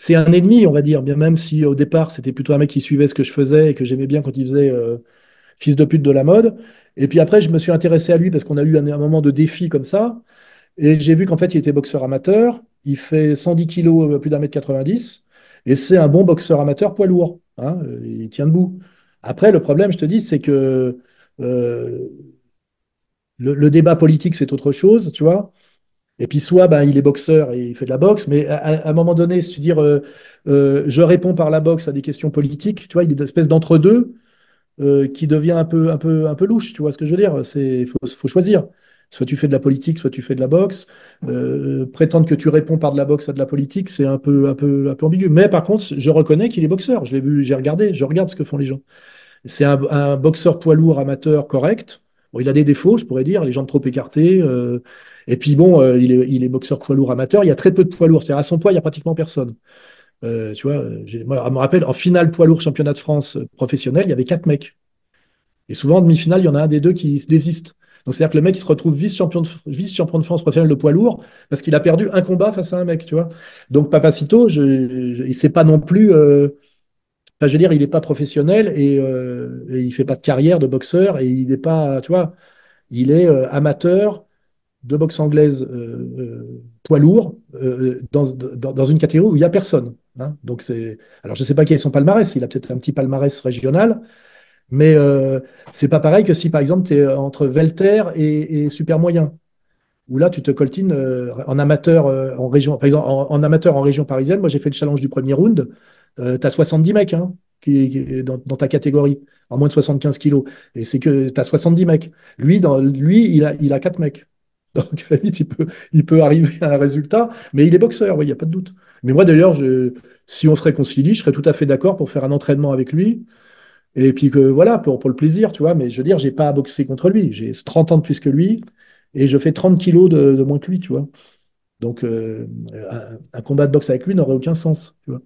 c'est un ennemi, on va dire, bien même si au départ c'était plutôt un mec qui suivait ce que je faisais et que j'aimais bien quand il faisait euh, fils de pute de la mode. Et puis après, je me suis intéressé à lui parce qu'on a eu un, moment de défi comme ça. Et j'ai vu qu'en fait, il était boxeur amateur. Il fait 110 kilos, euh, plus d'un mètre 90. Et c'est un bon boxeur amateur poids lourd. Hein, euh, il tient debout. Après, le problème, je te dis, c'est que le, débat politique, c'est autre chose, tu vois. Et puis soit ben, il est boxeur et il fait de la boxe, mais à, un moment donné, si dire euh, euh, je réponds par la boxe à des questions politiques, tu vois, il est une espèce d'entre-deux euh, qui devient un peu, un, peu, un peu louche, tu vois ce que je veux dire Il faut, choisir. Soit tu fais de la politique, soit tu fais de la boxe. prétendre que tu réponds par de la boxe à de la politique, c'est un peu, un, peu, un peu ambigu. Mais par contre, je reconnais qu'il est boxeur. Je l'ai vu, j'ai regardé, je regarde ce que font les gens. C'est un, boxeur poids lourd amateur correct. Bon, il a des défauts, je pourrais dire, les jambes trop écartées. Et puis bon, euh, il, est, boxeur poids lourd amateur, il y a très peu de poids lourd. C'est-à-dire à son poids, il n'y a pratiquement personne. Euh, tu vois, euh, je me rappelle, en finale poids lourd championnat de France professionnel, il y avait quatre mecs. Et souvent, en demi-finale, il y en a un des deux qui se désiste. Donc, c'est-à-dire que le mec, il se retrouve vice-champion de, France professionnel de poids lourd parce qu'il a perdu un combat face à un mec, tu vois. Donc, Papacito, il ne sait pas non plus. enfin, je veux dire, il n'est pas professionnel et, il ne il fait pas de carrière de boxeur et il n'est pas, tu vois, il est amateur de boxe anglaise euh, euh, poids lourd euh, dans, une catégorie où il n'y a personne. Hein. Donc c'est, alors je ne sais pas quel est son palmarès, il a peut-être un petit palmarès régional, mais c'est pas pareil que si par exemple tu es entre Velter et, et super moyen où là tu te coltines en amateur en région par exemple en, amateur en région parisienne moi j'ai fait le challenge du premier round tu as 70 mecs hein, dans, ta catégorie en moins de 75 kilos et c'est que tu as 70 mecs lui dans lui il a il a 4 mecs Donc, à euh, la il peut, il peut arriver à un résultat, mais il est boxeur, il n'y a pas de doute. Mais moi, d'ailleurs, si on se réconcilie, je serais tout à fait d'accord pour faire un entraînement avec lui. Et puis que voilà, pour, le plaisir, tu vois, mais je veux dire, j'ai pas à boxer contre lui. J'ai 30 ans de plus que lui et je fais 30 kilos de, moins que lui, tu vois. Donc, euh, un, combat de boxe avec lui n'aurait aucun sens, tu vois.